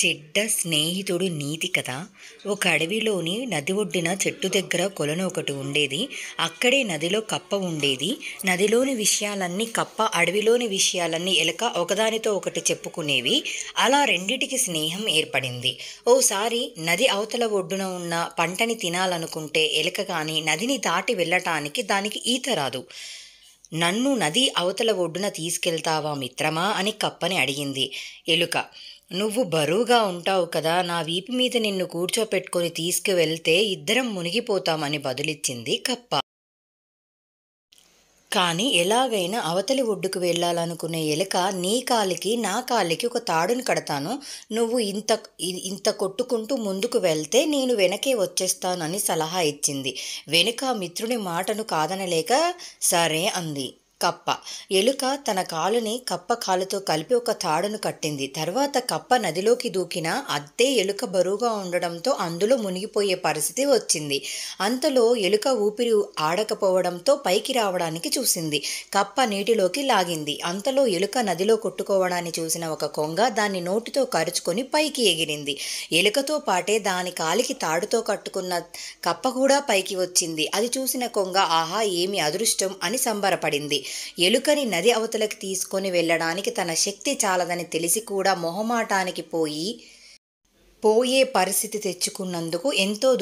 చెడ్డ స్నేహితుడు నీతి కథ ఒక అడవిలోని నది ఒడ్డిన చెట్టు దగ్గర కొలను ఒకటి ఉండేది అక్కడే నదిలో కప్ప ఉండేది నదిలోని విషయాలన్నీ కప్ప అడవిలోని విషయాలన్నీ ఎలక ఒకదానితో ఒకటి చెప్పుకునేవి అలా రెండిటికి స్నేహం ఏర్పడింది ఓసారి నది అవతల ఒడ్డున ఉన్న పంటని తినాలనుకుంటే ఎలక కానీ నదిని దాటి వెళ్ళటానికి దానికి ఈత రాదు నన్ను నది అవతల ఒడ్డున తీసుకెళ్తావా మిత్రమా అని కప్పని అడిగింది ఎలుక నువ్వు బరువుగా ఉంటావు కదా నా వీపు మీద నిన్ను కూర్చోపెట్టుకొని తీసుకువెళ్తే ఇద్దరం మునిగిపోతామని బదులిచ్చింది కప్ప కానీ ఎలాగైనా అవతలి ఒడ్డుకు వెళ్ళాలనుకునే ఎలక నీ కాలికి నా కాలికి ఒక తాడుని కడతాను నువ్వు ఇంత ఇంత కొట్టుకుంటూ ముందుకు వెళ్తే నేను వెనకే వచ్చేస్తానని సలహా ఇచ్చింది వెనుక మిత్రుని మాటను కాదనలేక సరే అంది కప్ప ఎలుక తన కాలుని కప్ప కాలుతో కలిపి ఒక తాడును కట్టింది తర్వాత కప్ప నదిలోకి దూకిన అద్దే ఎలుక బరువుగా ఉండడంతో అందులో మునిగిపోయే పరిస్థితి వచ్చింది అంతలో ఎలుక ఊపిరి ఆడకపోవడంతో పైకి రావడానికి చూసింది కప్ప నీటిలోకి లాగింది అంతలో ఎలుక నదిలో కొట్టుకోవడాన్ని చూసిన ఒక కొంగ దాన్ని నోటితో కరుచుకొని పైకి ఎగిరింది ఎలుకతో పాటే దాని కాలికి తాడుతో కట్టుకున్న కప్ప కూడా పైకి వచ్చింది అది చూసిన కొంగ ఆహా ఏమి అదృష్టం అని సంబరపడింది ఎలుకని నది అవతలకి తీసుకొని వెళ్ళడానికి తన శక్తి చాలదని తెలిసి కూడా మొహమాటానికి పోయి పోయే పరిస్థితి తెచ్చుకున్నందుకు ఎంతో